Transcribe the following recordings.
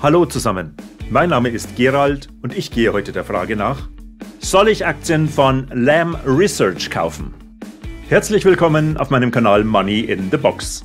Hallo zusammen, mein Name ist Gerald und ich gehe heute der Frage nach, soll ich Aktien von Lam Research kaufen? Herzlich willkommen auf meinem Kanal Money in the Box.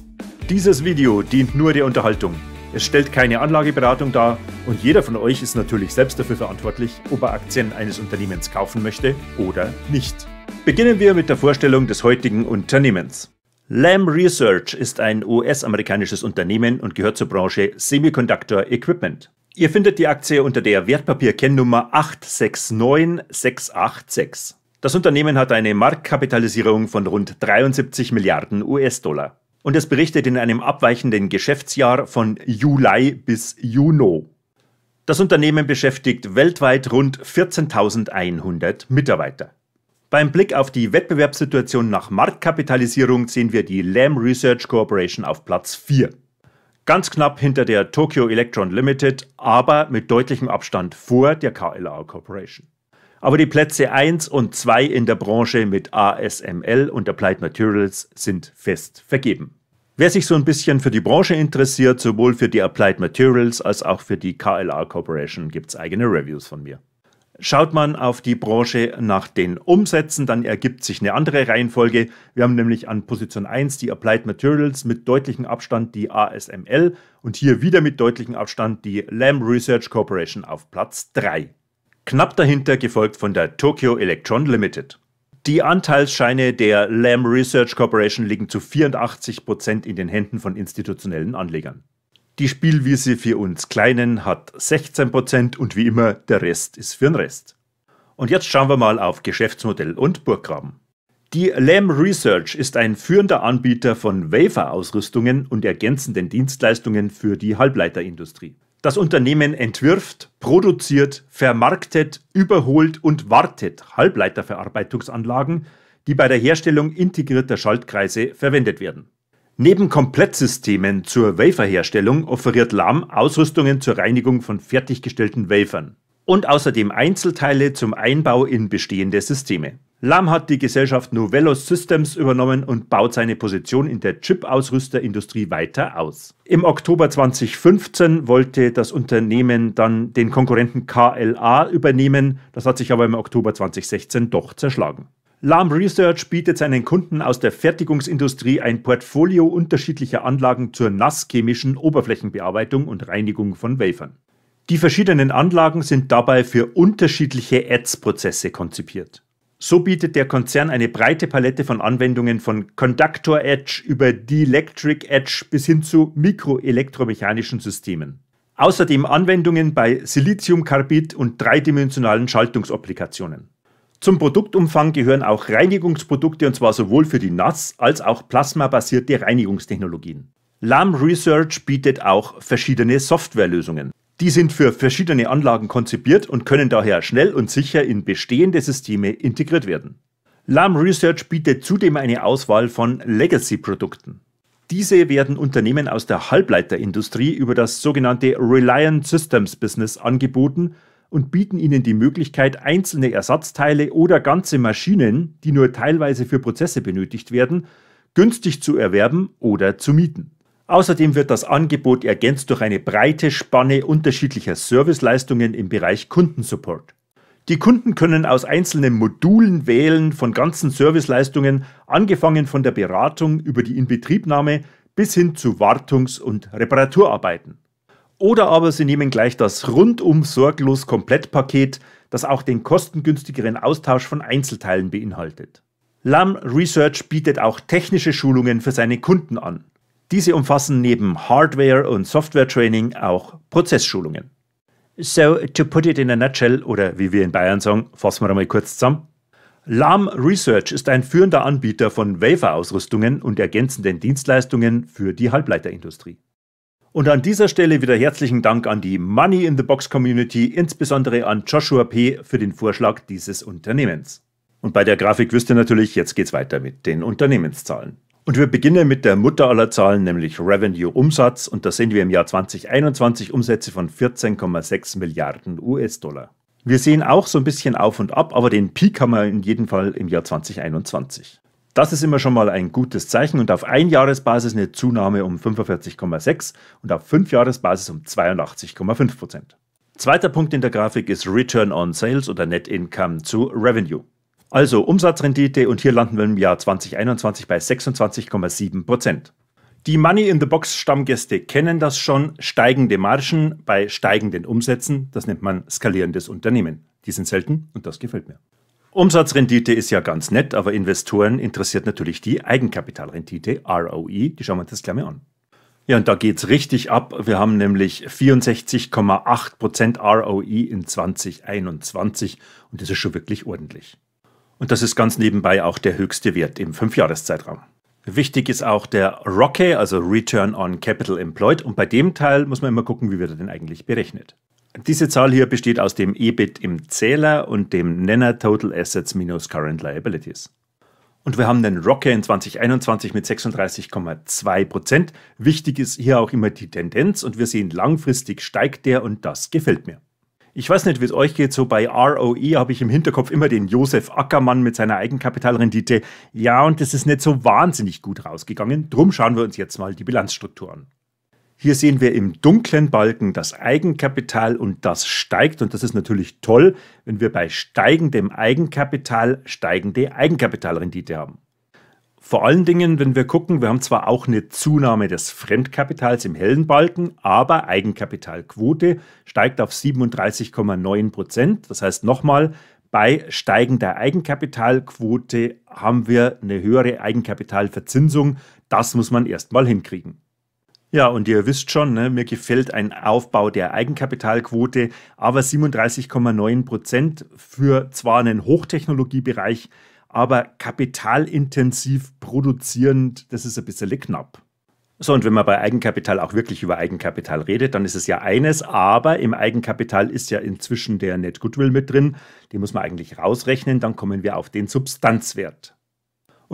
Dieses Video dient nur der Unterhaltung. Es stellt keine Anlageberatung dar und jeder von euch ist natürlich selbst dafür verantwortlich, ob er Aktien eines Unternehmens kaufen möchte oder nicht. Beginnen wir mit der Vorstellung des heutigen Unternehmens. Lam Research ist ein US-amerikanisches Unternehmen und gehört zur Branche Semiconductor Equipment. Ihr findet die Aktie unter der Wertpapierkennnummer 869686. Das Unternehmen hat eine Marktkapitalisierung von rund 73 Milliarden US-Dollar. Und es berichtet in einem abweichenden Geschäftsjahr von Juli bis Juni. Das Unternehmen beschäftigt weltweit rund 14.100 Mitarbeiter. Beim Blick auf die Wettbewerbssituation nach Marktkapitalisierung sehen wir die Lam Research Corporation auf Platz 4. Ganz knapp hinter der Tokyo Electron Limited, aber mit deutlichem Abstand vor der KLA Corporation. Aber die Plätze 1 und 2 in der Branche mit ASML und Applied Materials sind fest vergeben. Wer sich so ein bisschen für die Branche interessiert, sowohl für die Applied Materials als auch für die KLA Corporation, gibt es eigene Reviews von mir. Schaut man auf die Branche nach den Umsätzen, dann ergibt sich eine andere Reihenfolge. Wir haben nämlich an Position 1 die Applied Materials mit deutlichem Abstand die ASML und hier wieder mit deutlichem Abstand die Lam Research Corporation auf Platz 3. Knapp dahinter gefolgt von der Tokyo Electron Limited. Die Anteilsscheine der Lam Research Corporation liegen zu 84% Prozent in den Händen von institutionellen Anlegern. Die Spielwiese für uns Kleinen hat 16% und wie immer der Rest ist für den Rest. Und jetzt schauen wir mal auf Geschäftsmodell und Burggraben. Die Lam Research ist ein führender Anbieter von Wafer-Ausrüstungen und ergänzenden Dienstleistungen für die Halbleiterindustrie. Das Unternehmen entwirft, produziert, vermarktet, überholt und wartet Halbleiterverarbeitungsanlagen, die bei der Herstellung integrierter Schaltkreise verwendet werden. Neben Komplettsystemen zur Waferherstellung offeriert Lam Ausrüstungen zur Reinigung von fertiggestellten Wafern und außerdem Einzelteile zum Einbau in bestehende Systeme. Lam hat die Gesellschaft Novellos Systems übernommen und baut seine Position in der Chip-Ausrüsterindustrie weiter aus. Im Oktober 2015 wollte das Unternehmen dann den Konkurrenten KLA übernehmen, das hat sich aber im Oktober 2016 doch zerschlagen. Lam Research bietet seinen Kunden aus der Fertigungsindustrie ein Portfolio unterschiedlicher Anlagen zur nasschemischen Oberflächenbearbeitung und Reinigung von Wafern. Die verschiedenen Anlagen sind dabei für unterschiedliche Ads-Prozesse konzipiert. So bietet der Konzern eine breite Palette von Anwendungen von Conductor Edge über Dielectric Edge bis hin zu mikroelektromechanischen Systemen. Außerdem Anwendungen bei Siliziumkarbid und dreidimensionalen Schaltungsapplikationen. Zum Produktumfang gehören auch Reinigungsprodukte und zwar sowohl für die Nass- als auch plasmabasierte Reinigungstechnologien. LAM Research bietet auch verschiedene Softwarelösungen. Die sind für verschiedene Anlagen konzipiert und können daher schnell und sicher in bestehende Systeme integriert werden. LAM Research bietet zudem eine Auswahl von Legacy-Produkten. Diese werden Unternehmen aus der Halbleiterindustrie über das sogenannte Reliant Systems Business angeboten und bieten ihnen die Möglichkeit, einzelne Ersatzteile oder ganze Maschinen, die nur teilweise für Prozesse benötigt werden, günstig zu erwerben oder zu mieten. Außerdem wird das Angebot ergänzt durch eine breite Spanne unterschiedlicher Serviceleistungen im Bereich Kundensupport. Die Kunden können aus einzelnen Modulen wählen von ganzen Serviceleistungen, angefangen von der Beratung über die Inbetriebnahme bis hin zu Wartungs- und Reparaturarbeiten. Oder aber Sie nehmen gleich das rundum sorglos Komplettpaket, das auch den kostengünstigeren Austausch von Einzelteilen beinhaltet. LAM Research bietet auch technische Schulungen für seine Kunden an. Diese umfassen neben Hardware- und Software-Training auch Prozessschulungen. So, to put it in a nutshell, oder wie wir in Bayern sagen, fassen wir mal kurz zusammen. LAM Research ist ein führender Anbieter von Wafer-Ausrüstungen und ergänzenden Dienstleistungen für die Halbleiterindustrie. Und an dieser Stelle wieder herzlichen Dank an die Money in the Box Community, insbesondere an Joshua P. für den Vorschlag dieses Unternehmens. Und bei der Grafik wisst ihr natürlich, jetzt geht's weiter mit den Unternehmenszahlen. Und wir beginnen mit der Mutter aller Zahlen, nämlich Revenue Umsatz. Und da sehen wir im Jahr 2021 Umsätze von 14,6 Milliarden US-Dollar. Wir sehen auch so ein bisschen auf und ab, aber den Peak haben wir in jedem Fall im Jahr 2021. Das ist immer schon mal ein gutes Zeichen und auf Einjahresbasis eine Zunahme um 45,6 und auf Fünfjahresbasis um 82,5 Prozent. Zweiter Punkt in der Grafik ist Return on Sales oder Net Income zu Revenue. Also Umsatzrendite und hier landen wir im Jahr 2021 bei 26,7 Prozent. Die Money in the Box Stammgäste kennen das schon, steigende Margen bei steigenden Umsätzen, das nennt man skalierendes Unternehmen. Die sind selten und das gefällt mir. Umsatzrendite ist ja ganz nett, aber Investoren interessiert natürlich die Eigenkapitalrendite, ROE. Die schauen wir uns das gleich mal an. Ja, und da geht es richtig ab. Wir haben nämlich 64,8% ROE in 2021 und das ist schon wirklich ordentlich. Und das ist ganz nebenbei auch der höchste Wert im Fünfjahreszeitraum. Wichtig ist auch der ROCE, also Return on Capital Employed. Und bei dem Teil muss man immer gucken, wie wird er denn eigentlich berechnet. Diese Zahl hier besteht aus dem EBIT im Zähler und dem Nenner Total Assets minus Current Liabilities. Und wir haben den Rocker in 2021 mit 36,2%. Prozent. Wichtig ist hier auch immer die Tendenz und wir sehen langfristig steigt der und das gefällt mir. Ich weiß nicht, wie es euch geht, so bei ROE habe ich im Hinterkopf immer den Josef Ackermann mit seiner Eigenkapitalrendite. Ja, und das ist nicht so wahnsinnig gut rausgegangen. Drum schauen wir uns jetzt mal die Bilanzstruktur an. Hier sehen wir im dunklen Balken das Eigenkapital und das steigt. Und das ist natürlich toll, wenn wir bei steigendem Eigenkapital steigende Eigenkapitalrendite haben. Vor allen Dingen, wenn wir gucken, wir haben zwar auch eine Zunahme des Fremdkapitals im hellen Balken, aber Eigenkapitalquote steigt auf 37,9 Prozent. Das heißt nochmal, bei steigender Eigenkapitalquote haben wir eine höhere Eigenkapitalverzinsung. Das muss man erstmal hinkriegen. Ja, und ihr wisst schon, ne, mir gefällt ein Aufbau der Eigenkapitalquote, aber 37,9 Prozent für zwar einen Hochtechnologiebereich, aber kapitalintensiv produzierend, das ist ein bisschen knapp. So, und wenn man bei Eigenkapital auch wirklich über Eigenkapital redet, dann ist es ja eines, aber im Eigenkapital ist ja inzwischen der Net Goodwill mit drin, den muss man eigentlich rausrechnen, dann kommen wir auf den Substanzwert.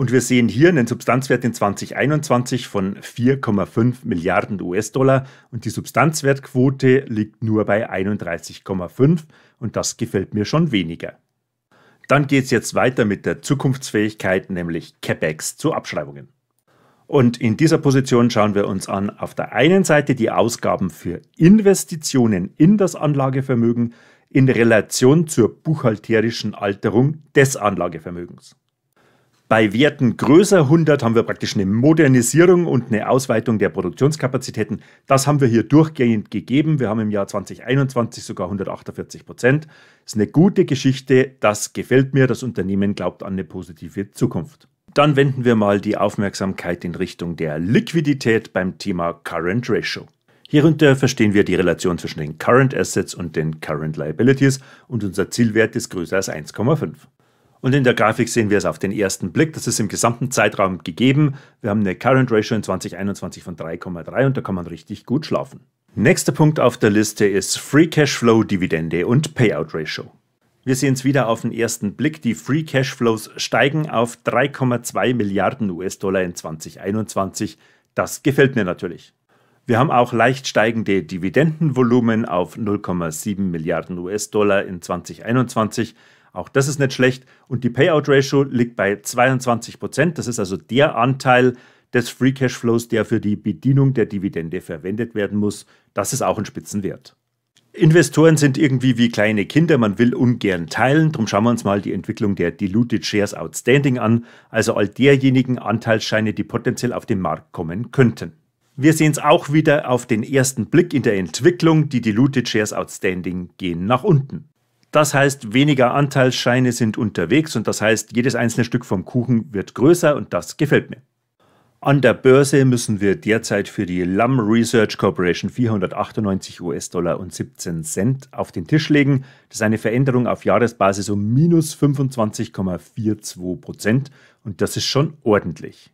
Und wir sehen hier einen Substanzwert in 2021 von 4,5 Milliarden US-Dollar und die Substanzwertquote liegt nur bei 31,5 und das gefällt mir schon weniger. Dann geht es jetzt weiter mit der Zukunftsfähigkeit, nämlich CapEx zu Abschreibungen. Und in dieser Position schauen wir uns an auf der einen Seite die Ausgaben für Investitionen in das Anlagevermögen in Relation zur buchhalterischen Alterung des Anlagevermögens. Bei Werten größer 100 haben wir praktisch eine Modernisierung und eine Ausweitung der Produktionskapazitäten. Das haben wir hier durchgehend gegeben. Wir haben im Jahr 2021 sogar 148 Prozent. Ist eine gute Geschichte. Das gefällt mir. Das Unternehmen glaubt an eine positive Zukunft. Dann wenden wir mal die Aufmerksamkeit in Richtung der Liquidität beim Thema Current Ratio. Hierunter verstehen wir die Relation zwischen den Current Assets und den Current Liabilities und unser Zielwert ist größer als 1,5. Und in der Grafik sehen wir es auf den ersten Blick. Das ist im gesamten Zeitraum gegeben. Wir haben eine Current Ratio in 2021 von 3,3 und da kann man richtig gut schlafen. Nächster Punkt auf der Liste ist Free Cash Flow, Dividende und Payout Ratio. Wir sehen es wieder auf den ersten Blick. Die Free Cash Flows steigen auf 3,2 Milliarden US-Dollar in 2021. Das gefällt mir natürlich. Wir haben auch leicht steigende Dividendenvolumen auf 0,7 Milliarden US-Dollar in 2021. Auch das ist nicht schlecht. Und die Payout Ratio liegt bei 22 Prozent. Das ist also der Anteil des Free Cash Flows, der für die Bedienung der Dividende verwendet werden muss. Das ist auch ein Spitzenwert. Investoren sind irgendwie wie kleine Kinder, man will ungern teilen. Darum schauen wir uns mal die Entwicklung der Diluted Shares Outstanding an, also all derjenigen Anteilsscheine, die potenziell auf den Markt kommen könnten. Wir sehen es auch wieder auf den ersten Blick in der Entwicklung. Die Diluted Shares Outstanding gehen nach unten. Das heißt, weniger Anteilsscheine sind unterwegs und das heißt, jedes einzelne Stück vom Kuchen wird größer und das gefällt mir. An der Börse müssen wir derzeit für die Lum Research Corporation 498 US-Dollar und 17 Cent auf den Tisch legen. Das ist eine Veränderung auf Jahresbasis um minus 25,42 Prozent und das ist schon ordentlich.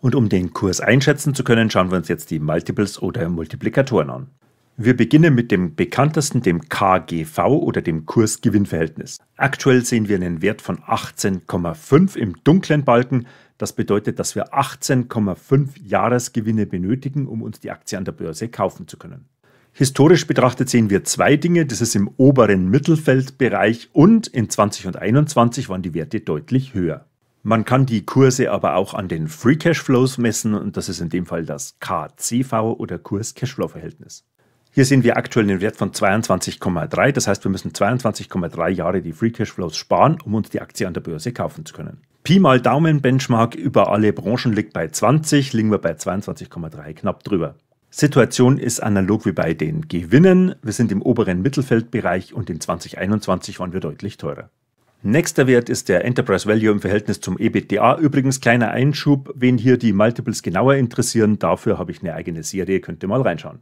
Und um den Kurs einschätzen zu können, schauen wir uns jetzt die Multiples oder Multiplikatoren an. Wir beginnen mit dem bekanntesten, dem KGV oder dem Kursgewinnverhältnis. Aktuell sehen wir einen Wert von 18,5 im dunklen Balken. Das bedeutet, dass wir 18,5 Jahresgewinne benötigen, um uns die Aktie an der Börse kaufen zu können. Historisch betrachtet sehen wir zwei Dinge. Das ist im oberen Mittelfeldbereich und in 20 und 21 waren die Werte deutlich höher. Man kann die Kurse aber auch an den Free Cash Flows messen und das ist in dem Fall das KCV oder Kurs-Cashflow-Verhältnis. Hier sehen wir aktuell den Wert von 22,3. Das heißt, wir müssen 22,3 Jahre die Free Cashflows sparen, um uns die Aktie an der Börse kaufen zu können. Pi mal Daumen Benchmark über alle Branchen liegt bei 20, liegen wir bei 22,3 knapp drüber. Situation ist analog wie bei den Gewinnen. Wir sind im oberen Mittelfeldbereich und in 2021 waren wir deutlich teurer. Nächster Wert ist der Enterprise Value im Verhältnis zum EBITDA. Übrigens kleiner Einschub, wen hier die Multiples genauer interessieren, dafür habe ich eine eigene Serie, könnt ihr mal reinschauen.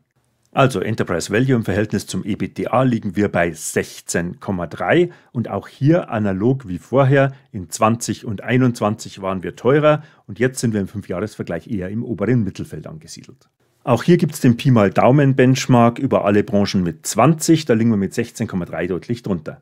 Also Enterprise Value im Verhältnis zum EBITDA liegen wir bei 16,3 und auch hier analog wie vorher. In 20 und 21 waren wir teurer und jetzt sind wir im Fünfjahresvergleich eher im oberen Mittelfeld angesiedelt. Auch hier gibt es den Pi mal Daumen Benchmark über alle Branchen mit 20, da liegen wir mit 16,3 deutlich drunter.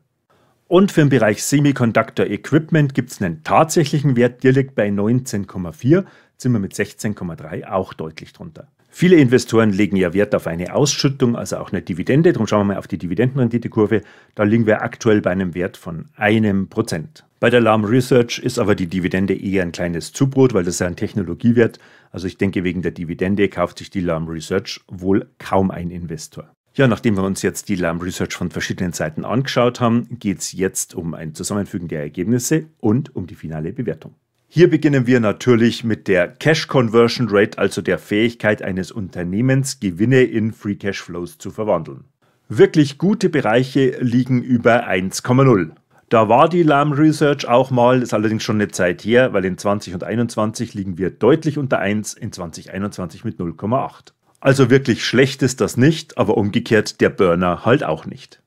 Und für den Bereich Semiconductor Equipment gibt es einen tatsächlichen Wert, der liegt bei 19,4, sind wir mit 16,3 auch deutlich drunter. Viele Investoren legen ja Wert auf eine Ausschüttung, also auch eine Dividende. Darum schauen wir mal auf die Dividendenrenditekurve. Da liegen wir aktuell bei einem Wert von einem Prozent. Bei der LAM Research ist aber die Dividende eher ein kleines Zubrot, weil das ja ein Technologiewert. Also ich denke, wegen der Dividende kauft sich die LAM Research wohl kaum ein Investor. Ja, nachdem wir uns jetzt die LAM Research von verschiedenen Seiten angeschaut haben, geht es jetzt um ein Zusammenfügen der Ergebnisse und um die finale Bewertung. Hier beginnen wir natürlich mit der Cash Conversion Rate, also der Fähigkeit eines Unternehmens, Gewinne in Free Cash Flows zu verwandeln. Wirklich gute Bereiche liegen über 1,0. Da war die LAM Research auch mal, ist allerdings schon eine Zeit her, weil in 2021 liegen wir deutlich unter 1, in 2021 mit 0,8. Also wirklich schlecht ist das nicht, aber umgekehrt der Burner halt auch nicht.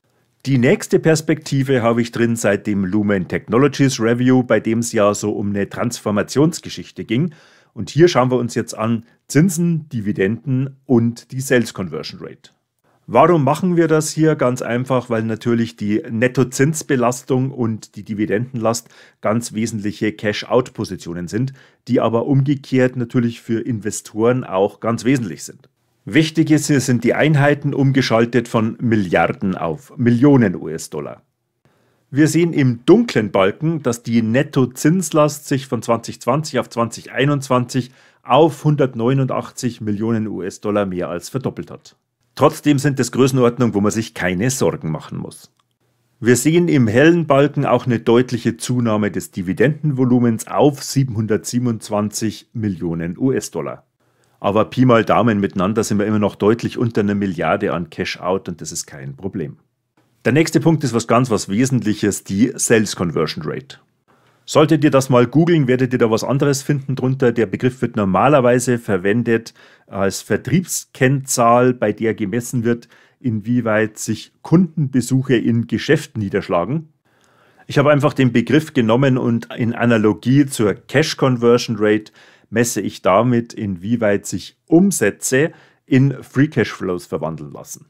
Die nächste Perspektive habe ich drin seit dem Lumen Technologies Review, bei dem es ja so um eine Transformationsgeschichte ging. Und hier schauen wir uns jetzt an Zinsen, Dividenden und die Sales Conversion Rate. Warum machen wir das hier? Ganz einfach, weil natürlich die Nettozinsbelastung und die Dividendenlast ganz wesentliche Cash-out-Positionen sind, die aber umgekehrt natürlich für Investoren auch ganz wesentlich sind. Wichtig ist, hier sind die Einheiten umgeschaltet von Milliarden auf Millionen US-Dollar. Wir sehen im dunklen Balken, dass die Nettozinslast sich von 2020 auf 2021 auf 189 Millionen US-Dollar mehr als verdoppelt hat. Trotzdem sind es Größenordnungen, wo man sich keine Sorgen machen muss. Wir sehen im hellen Balken auch eine deutliche Zunahme des Dividendenvolumens auf 727 Millionen US-Dollar. Aber Pi mal Daumen miteinander sind wir immer noch deutlich unter einer Milliarde an Cash-Out und das ist kein Problem. Der nächste Punkt ist was ganz was Wesentliches, die Sales Conversion Rate. Solltet ihr das mal googeln, werdet ihr da was anderes finden drunter. Der Begriff wird normalerweise verwendet als Vertriebskennzahl, bei der gemessen wird, inwieweit sich Kundenbesuche in Geschäften niederschlagen. Ich habe einfach den Begriff genommen und in Analogie zur Cash Conversion Rate messe ich damit, inwieweit sich Umsätze in Free Cash Flows verwandeln lassen.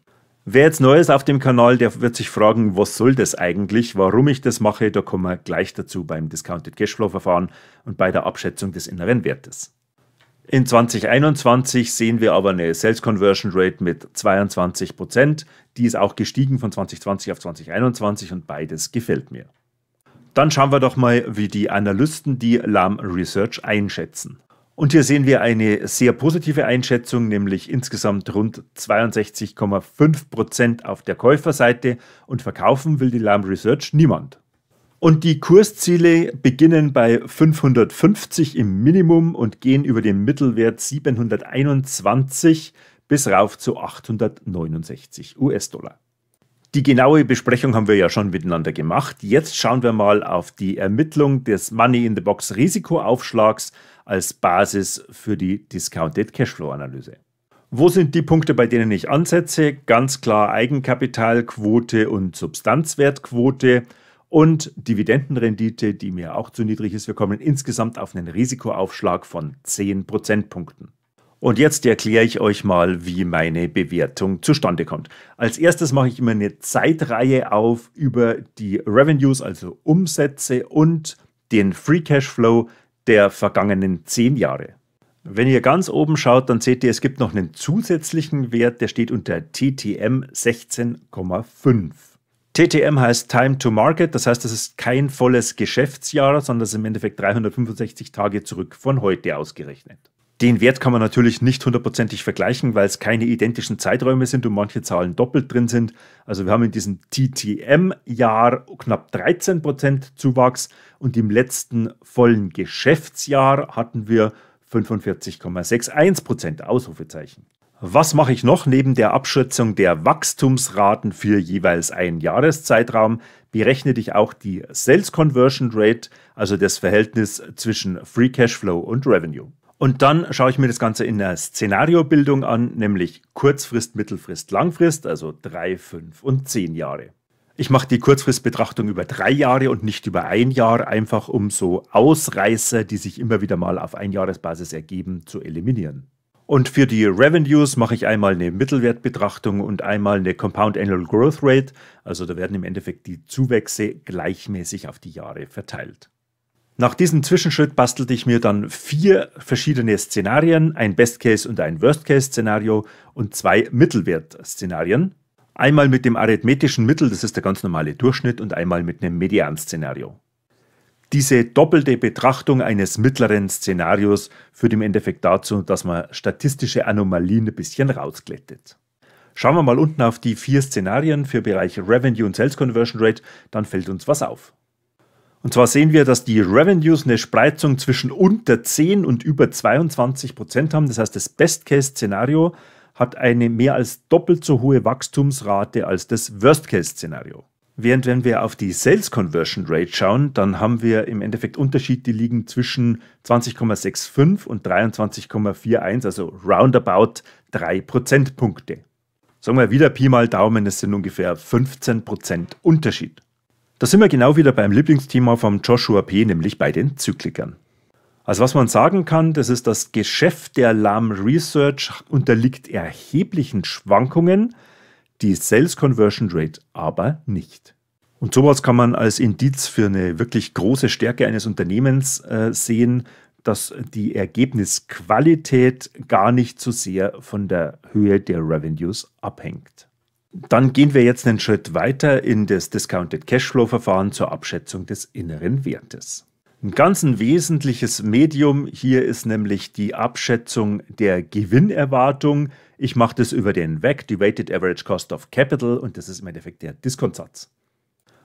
Wer jetzt neu ist auf dem Kanal, der wird sich fragen, was soll das eigentlich, warum ich das mache, da kommen wir gleich dazu beim Discounted Cashflow Verfahren und bei der Abschätzung des inneren Wertes. In 2021 sehen wir aber eine Sales Conversion Rate mit 22%, die ist auch gestiegen von 2020 auf 2021 und beides gefällt mir. Dann schauen wir doch mal, wie die Analysten die LAM Research einschätzen. Und hier sehen wir eine sehr positive Einschätzung, nämlich insgesamt rund 62,5 Prozent auf der Käuferseite und verkaufen will die Lam Research niemand. Und die Kursziele beginnen bei 550 im Minimum und gehen über den Mittelwert 721 bis rauf zu 869 US-Dollar. Die genaue Besprechung haben wir ja schon miteinander gemacht. Jetzt schauen wir mal auf die Ermittlung des Money in the Box Risikoaufschlags als Basis für die Discounted Cashflow Analyse. Wo sind die Punkte, bei denen ich ansetze? Ganz klar Eigenkapitalquote und Substanzwertquote und Dividendenrendite, die mir auch zu niedrig ist. Wir kommen insgesamt auf einen Risikoaufschlag von 10 Prozentpunkten. Und jetzt erkläre ich euch mal, wie meine Bewertung zustande kommt. Als erstes mache ich immer eine Zeitreihe auf über die Revenues, also Umsätze und den Free Cash Flow, der vergangenen zehn Jahre. Wenn ihr ganz oben schaut, dann seht ihr, es gibt noch einen zusätzlichen Wert, der steht unter TTM 16,5. TTM heißt Time to Market, das heißt, das ist kein volles Geschäftsjahr, sondern das ist im Endeffekt 365 Tage zurück von heute ausgerechnet. Den Wert kann man natürlich nicht hundertprozentig vergleichen, weil es keine identischen Zeiträume sind und manche Zahlen doppelt drin sind. Also wir haben in diesem TTM-Jahr knapp 13% Prozent Zuwachs und im letzten vollen Geschäftsjahr hatten wir 45,61 Prozent Ausrufezeichen. Was mache ich noch neben der Abschätzung der Wachstumsraten für jeweils einen Jahreszeitraum? Berechne ich auch die Sales Conversion Rate, also das Verhältnis zwischen Free Cash Flow und Revenue. Und dann schaue ich mir das Ganze in der Szenariobildung an, nämlich Kurzfrist, Mittelfrist, Langfrist, also drei, fünf und zehn Jahre. Ich mache die Kurzfristbetrachtung über drei Jahre und nicht über ein Jahr, einfach um so Ausreißer, die sich immer wieder mal auf Einjahresbasis ergeben, zu eliminieren. Und für die Revenues mache ich einmal eine Mittelwertbetrachtung und einmal eine Compound Annual Growth Rate. Also da werden im Endeffekt die Zuwächse gleichmäßig auf die Jahre verteilt. Nach diesem Zwischenschritt bastelte ich mir dann vier verschiedene Szenarien, ein Best-Case- und ein Worst-Case-Szenario und zwei Mittelwert-Szenarien. Einmal mit dem arithmetischen Mittel, das ist der ganz normale Durchschnitt, und einmal mit einem Median-Szenario. Diese doppelte Betrachtung eines mittleren Szenarios führt im Endeffekt dazu, dass man statistische Anomalien ein bisschen rausglättet. Schauen wir mal unten auf die vier Szenarien für Bereiche Revenue und Sales Conversion Rate, dann fällt uns was auf. Und zwar sehen wir, dass die Revenues eine Spreizung zwischen unter 10 und über 22 Prozent haben. Das heißt, das Best-Case-Szenario hat eine mehr als doppelt so hohe Wachstumsrate als das Worst-Case-Szenario. Während wenn wir auf die Sales Conversion Rate schauen, dann haben wir im Endeffekt Unterschiede, die liegen zwischen 20,65 und 23,41, also roundabout 3 Prozentpunkte. Sagen wir wieder Pi mal Daumen, es sind ungefähr 15 Prozent Unterschied. Da sind wir genau wieder beim Lieblingsthema von Joshua P., nämlich bei den Zyklikern. Also was man sagen kann, das ist das Geschäft der LAM Research unterliegt erheblichen Schwankungen, die Sales Conversion Rate aber nicht. Und sowas kann man als Indiz für eine wirklich große Stärke eines Unternehmens äh, sehen, dass die Ergebnisqualität gar nicht so sehr von der Höhe der Revenues abhängt. Dann gehen wir jetzt einen Schritt weiter in das Discounted Cashflow-Verfahren zur Abschätzung des inneren Wertes. Ein ganz ein wesentliches Medium hier ist nämlich die Abschätzung der Gewinnerwartung. Ich mache das über den WEC, die Weighted Average Cost of Capital, und das ist im Endeffekt der Diskontsatz.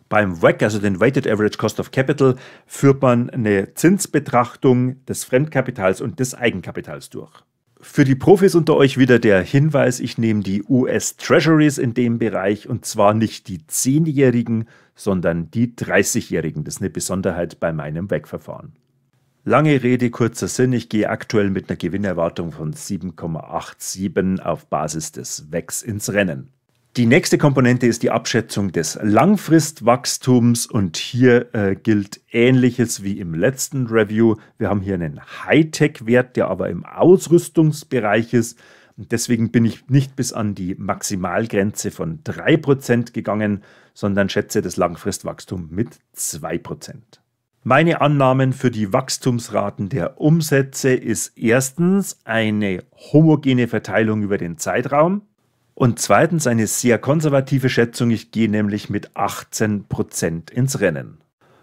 Beim WEC, also den Weighted Average Cost of Capital, führt man eine Zinsbetrachtung des Fremdkapitals und des Eigenkapitals durch. Für die Profis unter euch wieder der Hinweis, ich nehme die US Treasuries in dem Bereich und zwar nicht die 10-jährigen, sondern die 30-jährigen. Das ist eine Besonderheit bei meinem Wegverfahren. Lange Rede, kurzer Sinn, ich gehe aktuell mit einer Gewinnerwartung von 7,87 auf Basis des WEX ins Rennen. Die nächste Komponente ist die Abschätzung des Langfristwachstums und hier äh, gilt ähnliches wie im letzten Review. Wir haben hier einen Hightech-Wert, der aber im Ausrüstungsbereich ist. Und deswegen bin ich nicht bis an die Maximalgrenze von 3% gegangen, sondern schätze das Langfristwachstum mit 2%. Meine Annahmen für die Wachstumsraten der Umsätze ist erstens eine homogene Verteilung über den Zeitraum, und zweitens eine sehr konservative Schätzung, ich gehe nämlich mit 18% Prozent ins Rennen.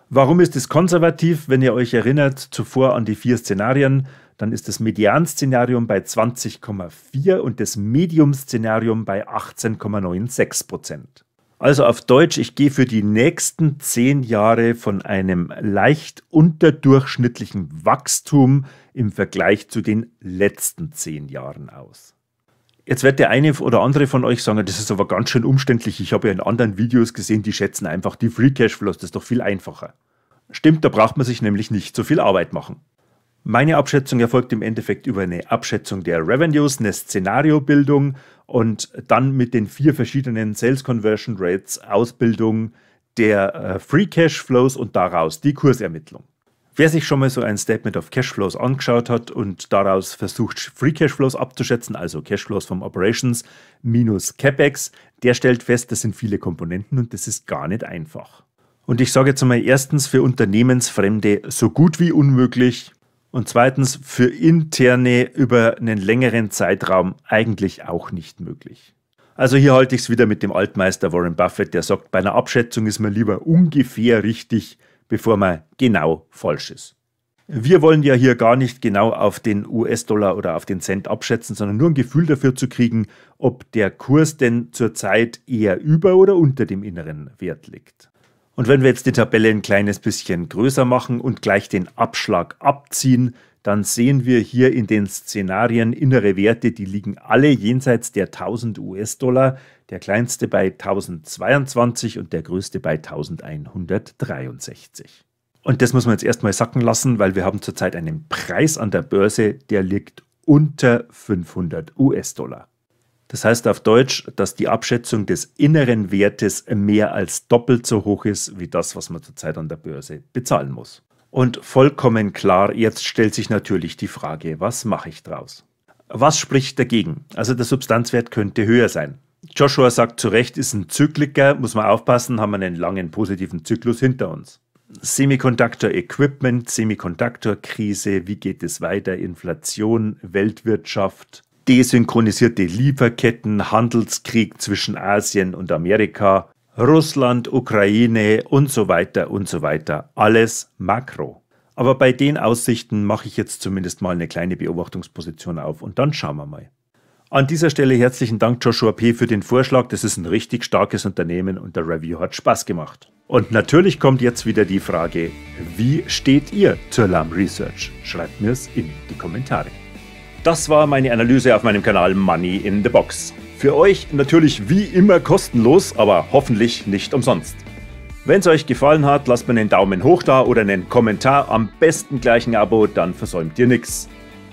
Warum ist es konservativ? Wenn ihr euch erinnert zuvor an die vier Szenarien, dann ist das Median-Szenarium bei 20,4 und das Medium-Szenarium bei 18,96 Prozent. Also auf Deutsch, ich gehe für die nächsten zehn Jahre von einem leicht unterdurchschnittlichen Wachstum im Vergleich zu den letzten zehn Jahren aus. Jetzt wird der eine oder andere von euch sagen, das ist aber ganz schön umständlich. Ich habe ja in anderen Videos gesehen, die schätzen einfach die Free Cash Flows. das ist doch viel einfacher. Stimmt, da braucht man sich nämlich nicht so viel Arbeit machen. Meine Abschätzung erfolgt im Endeffekt über eine Abschätzung der Revenues, eine Szenariobildung und dann mit den vier verschiedenen Sales Conversion Rates Ausbildung der äh, Free Cash Flows und daraus die Kursermittlung. Wer sich schon mal so ein Statement of Cashflows angeschaut hat und daraus versucht, Free Cashflows abzuschätzen, also Cashflows vom Operations minus CapEx, der stellt fest, das sind viele Komponenten und das ist gar nicht einfach. Und ich sage jetzt mal erstens für Unternehmensfremde so gut wie unmöglich und zweitens für interne über einen längeren Zeitraum eigentlich auch nicht möglich. Also hier halte ich es wieder mit dem Altmeister Warren Buffett, der sagt, bei einer Abschätzung ist man lieber ungefähr richtig bevor man genau falsch ist. Wir wollen ja hier gar nicht genau auf den US-Dollar oder auf den Cent abschätzen, sondern nur ein Gefühl dafür zu kriegen, ob der Kurs denn zurzeit eher über oder unter dem inneren Wert liegt. Und wenn wir jetzt die Tabelle ein kleines bisschen größer machen und gleich den Abschlag abziehen, dann sehen wir hier in den Szenarien innere Werte, die liegen alle jenseits der 1000 US-Dollar, der kleinste bei 1022 und der größte bei 1163. Und das muss man jetzt erstmal sacken lassen, weil wir haben zurzeit einen Preis an der Börse, der liegt unter 500 US-Dollar. Das heißt auf Deutsch, dass die Abschätzung des inneren Wertes mehr als doppelt so hoch ist wie das, was man zurzeit an der Börse bezahlen muss. Und vollkommen klar, jetzt stellt sich natürlich die Frage, was mache ich draus? Was spricht dagegen? Also der Substanzwert könnte höher sein. Joshua sagt zu Recht, ist ein Zykliker, muss man aufpassen, haben wir einen langen positiven Zyklus hinter uns. Semiconductor Equipment, Semiconductor Krise, wie geht es weiter? Inflation, Weltwirtschaft, desynchronisierte Lieferketten, Handelskrieg zwischen Asien und Amerika, Russland, Ukraine und so weiter und so weiter. Alles Makro. Aber bei den Aussichten mache ich jetzt zumindest mal eine kleine Beobachtungsposition auf und dann schauen wir mal. An dieser Stelle herzlichen Dank Joshua P. für den Vorschlag. Das ist ein richtig starkes Unternehmen und der Review hat Spaß gemacht. Und natürlich kommt jetzt wieder die Frage, wie steht ihr zur LAM Research? Schreibt mir es in die Kommentare. Das war meine Analyse auf meinem Kanal Money in the Box. Für euch natürlich wie immer kostenlos, aber hoffentlich nicht umsonst. Wenn es euch gefallen hat, lasst mir einen Daumen hoch da oder einen Kommentar, am besten gleich ein Abo, dann versäumt ihr nichts.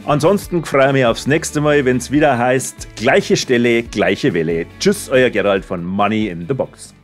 Ansonsten freue ich mich aufs nächste Mal, wenn es wieder heißt, gleiche Stelle, gleiche Welle. Tschüss, euer Gerald von Money in the Box.